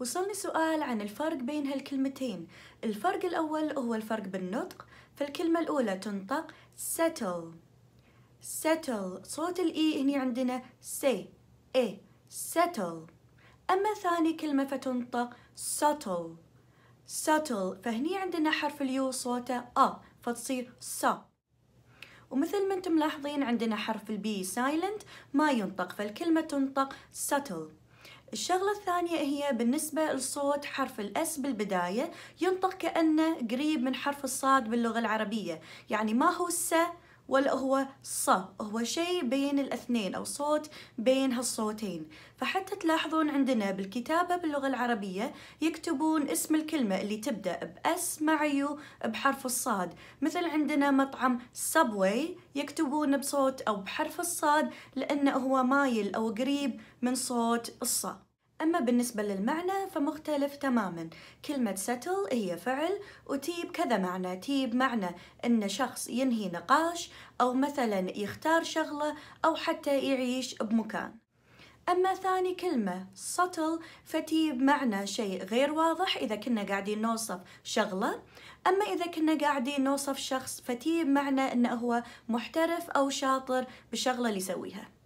وصلني سؤال عن الفرق بين هالكلمتين الفرق الأول هو الفرق بالنطق فالكلمة الأولى تنطق settle settle صوت الإي e هنا عندنا say إي settle أما ثاني كلمة فتنطق subtle subtle فهني عندنا حرف اليو صوته أ فتصير س ومثل ما انتم ملاحظين عندنا حرف البي سايلنت ما ينطق فالكلمة تنطق subtle الشغلة الثانية هي بالنسبة لصوت حرف الأس بالبداية ينطق كأنه قريب من حرف الصاد باللغة العربية يعني ما هو س ولا هو ص هو شيء بين الاثنين أو صوت بين هالصوتين فحتى تلاحظون عندنا بالكتابة باللغة العربية يكتبون اسم الكلمة اللي تبدأ بأس معيو بحرف الصاد مثل عندنا مطعم سبوي يكتبون بصوت أو بحرف الصاد لأنه هو مايل أو قريب من صوت الص أما بالنسبة للمعنى فمختلف تماما كلمة settle هي فعل وتيب كذا معنى تيب معنى أن شخص ينهي نقاش أو مثلا يختار شغلة أو حتى يعيش بمكان أما ثاني كلمة سطل فتيب معنى شيء غير واضح إذا كنا قاعدين نوصف شغلة أما إذا كنا قاعدين نوصف شخص فتيب معنى أنه هو محترف أو شاطر بشغلة اللي يسويها